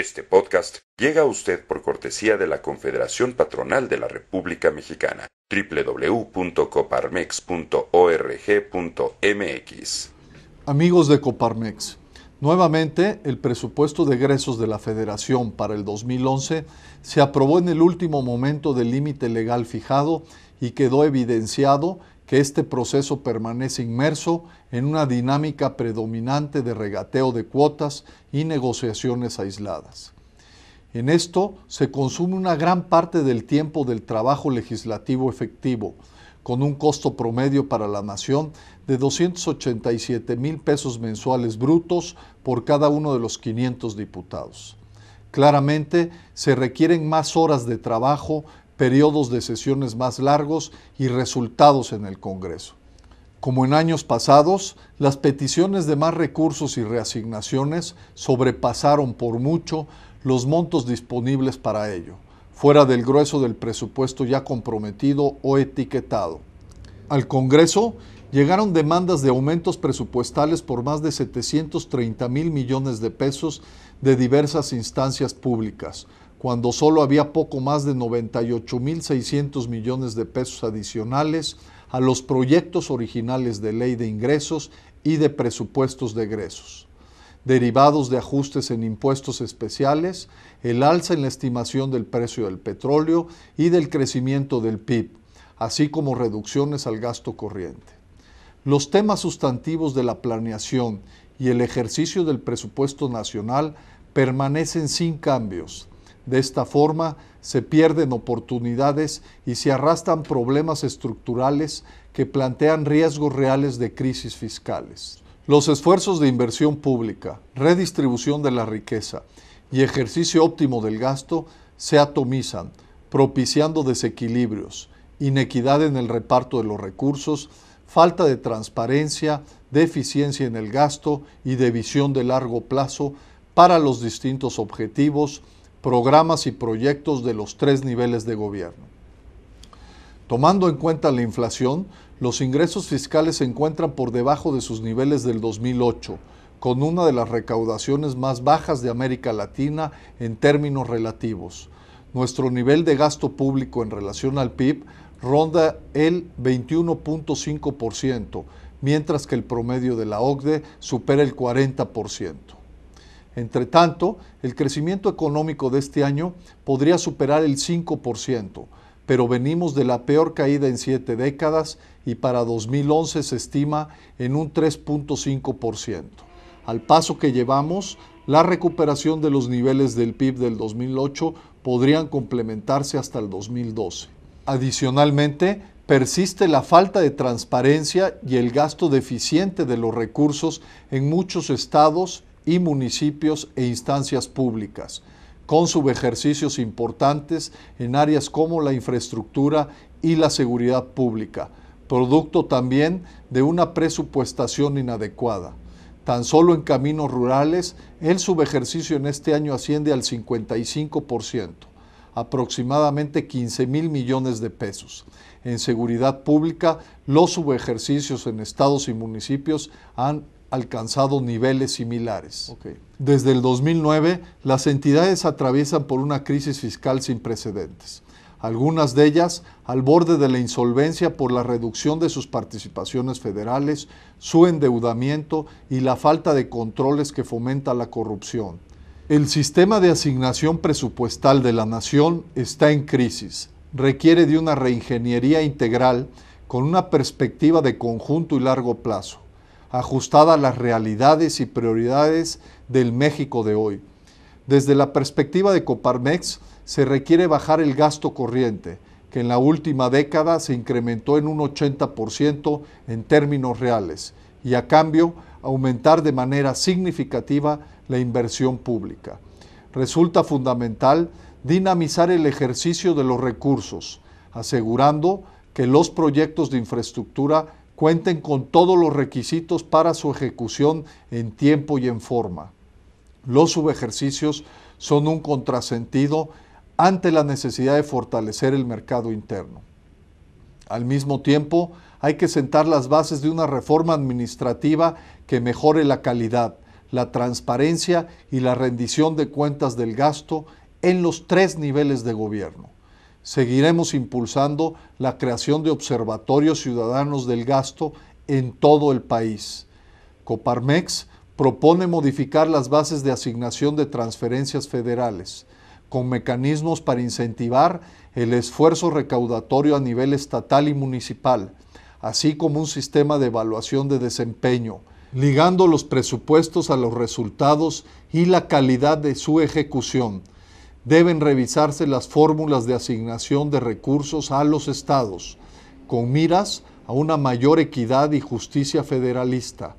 Este podcast llega a usted por cortesía de la Confederación Patronal de la República Mexicana, www.coparmex.org.mx. Amigos de Coparmex, nuevamente el presupuesto de egresos de la Federación para el 2011 se aprobó en el último momento del límite legal fijado y quedó evidenciado que este proceso permanece inmerso en una dinámica predominante de regateo de cuotas y negociaciones aisladas. En esto se consume una gran parte del tiempo del trabajo legislativo efectivo, con un costo promedio para la nación de 287 mil pesos mensuales brutos por cada uno de los 500 diputados. Claramente, se requieren más horas de trabajo periodos de sesiones más largos y resultados en el Congreso. Como en años pasados, las peticiones de más recursos y reasignaciones sobrepasaron por mucho los montos disponibles para ello, fuera del grueso del presupuesto ya comprometido o etiquetado. Al Congreso llegaron demandas de aumentos presupuestales por más de 730 mil millones de pesos de diversas instancias públicas, cuando solo había poco más de 98.600 millones de pesos adicionales a los proyectos originales de ley de ingresos y de presupuestos de egresos. Derivados de ajustes en impuestos especiales, el alza en la estimación del precio del petróleo y del crecimiento del PIB, así como reducciones al gasto corriente. Los temas sustantivos de la planeación y el ejercicio del presupuesto nacional permanecen sin cambios de esta forma se pierden oportunidades y se arrastran problemas estructurales que plantean riesgos reales de crisis fiscales. Los esfuerzos de inversión pública, redistribución de la riqueza y ejercicio óptimo del gasto se atomizan, propiciando desequilibrios, inequidad en el reparto de los recursos, falta de transparencia, deficiencia en el gasto y de visión de largo plazo para los distintos objetivos, programas y proyectos de los tres niveles de gobierno. Tomando en cuenta la inflación, los ingresos fiscales se encuentran por debajo de sus niveles del 2008, con una de las recaudaciones más bajas de América Latina en términos relativos. Nuestro nivel de gasto público en relación al PIB ronda el 21.5%, mientras que el promedio de la OCDE supera el 40%. Entre tanto, el crecimiento económico de este año podría superar el 5%, pero venimos de la peor caída en siete décadas y para 2011 se estima en un 3.5%. Al paso que llevamos, la recuperación de los niveles del PIB del 2008 podrían complementarse hasta el 2012. Adicionalmente, persiste la falta de transparencia y el gasto deficiente de los recursos en muchos estados y municipios e instancias públicas, con subejercicios importantes en áreas como la infraestructura y la seguridad pública, producto también de una presupuestación inadecuada. Tan solo en caminos rurales, el subejercicio en este año asciende al 55%, aproximadamente 15 mil millones de pesos. En seguridad pública, los subejercicios en estados y municipios han alcanzado niveles similares. Desde el 2009, las entidades atraviesan por una crisis fiscal sin precedentes, algunas de ellas al borde de la insolvencia por la reducción de sus participaciones federales, su endeudamiento y la falta de controles que fomenta la corrupción. El sistema de asignación presupuestal de la nación está en crisis, requiere de una reingeniería integral con una perspectiva de conjunto y largo plazo ajustada a las realidades y prioridades del México de hoy. Desde la perspectiva de Coparmex, se requiere bajar el gasto corriente, que en la última década se incrementó en un 80% en términos reales, y a cambio aumentar de manera significativa la inversión pública. Resulta fundamental dinamizar el ejercicio de los recursos, asegurando que los proyectos de infraestructura cuenten con todos los requisitos para su ejecución en tiempo y en forma. Los subejercicios son un contrasentido ante la necesidad de fortalecer el mercado interno. Al mismo tiempo, hay que sentar las bases de una reforma administrativa que mejore la calidad, la transparencia y la rendición de cuentas del gasto en los tres niveles de gobierno. Seguiremos impulsando la creación de observatorios ciudadanos del gasto en todo el país. Coparmex propone modificar las bases de asignación de transferencias federales, con mecanismos para incentivar el esfuerzo recaudatorio a nivel estatal y municipal, así como un sistema de evaluación de desempeño, ligando los presupuestos a los resultados y la calidad de su ejecución deben revisarse las fórmulas de asignación de recursos a los estados, con miras a una mayor equidad y justicia federalista,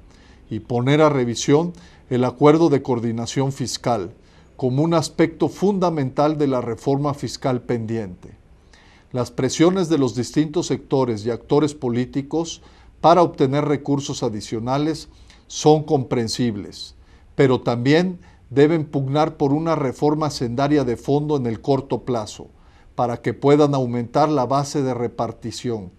y poner a revisión el acuerdo de coordinación fiscal, como un aspecto fundamental de la reforma fiscal pendiente. Las presiones de los distintos sectores y actores políticos para obtener recursos adicionales son comprensibles, pero también deben pugnar por una reforma sendaria de fondo en el corto plazo, para que puedan aumentar la base de repartición.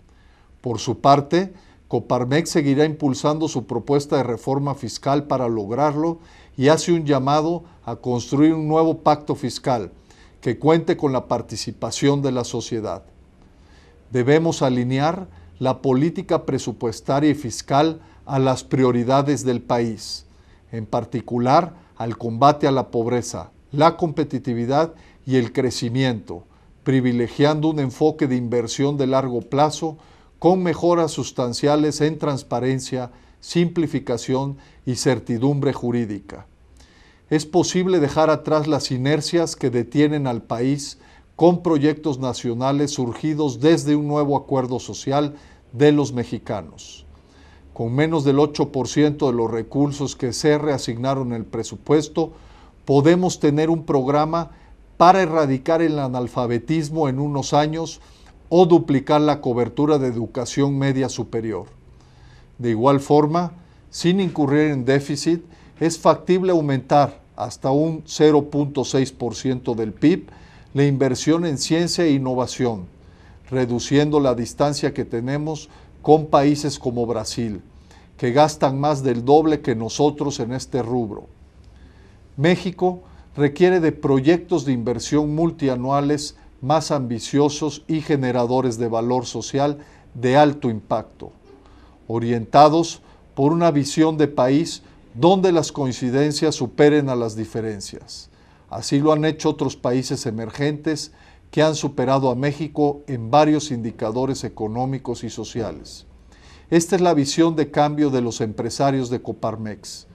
Por su parte, Coparmex seguirá impulsando su propuesta de reforma fiscal para lograrlo y hace un llamado a construir un nuevo pacto fiscal que cuente con la participación de la sociedad. Debemos alinear la política presupuestaria y fiscal a las prioridades del país, en particular al combate a la pobreza, la competitividad y el crecimiento, privilegiando un enfoque de inversión de largo plazo con mejoras sustanciales en transparencia, simplificación y certidumbre jurídica. Es posible dejar atrás las inercias que detienen al país con proyectos nacionales surgidos desde un nuevo acuerdo social de los mexicanos con menos del 8% de los recursos que se reasignaron en el presupuesto, podemos tener un programa para erradicar el analfabetismo en unos años o duplicar la cobertura de educación media superior. De igual forma, sin incurrir en déficit, es factible aumentar hasta un 0.6% del PIB la inversión en ciencia e innovación, reduciendo la distancia que tenemos con países como Brasil, que gastan más del doble que nosotros en este rubro. México requiere de proyectos de inversión multianuales más ambiciosos y generadores de valor social de alto impacto, orientados por una visión de país donde las coincidencias superen a las diferencias. Así lo han hecho otros países emergentes que han superado a México en varios indicadores económicos y sociales. Esta es la visión de cambio de los empresarios de Coparmex.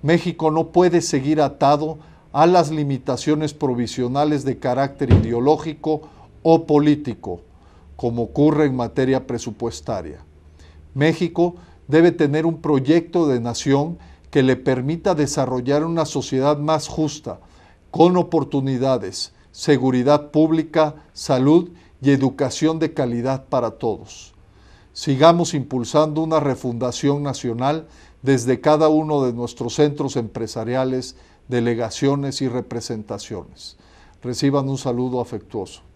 México no puede seguir atado a las limitaciones provisionales de carácter ideológico o político, como ocurre en materia presupuestaria. México debe tener un proyecto de nación que le permita desarrollar una sociedad más justa, con oportunidades, seguridad pública, salud y educación de calidad para todos. Sigamos impulsando una refundación nacional desde cada uno de nuestros centros empresariales, delegaciones y representaciones. Reciban un saludo afectuoso.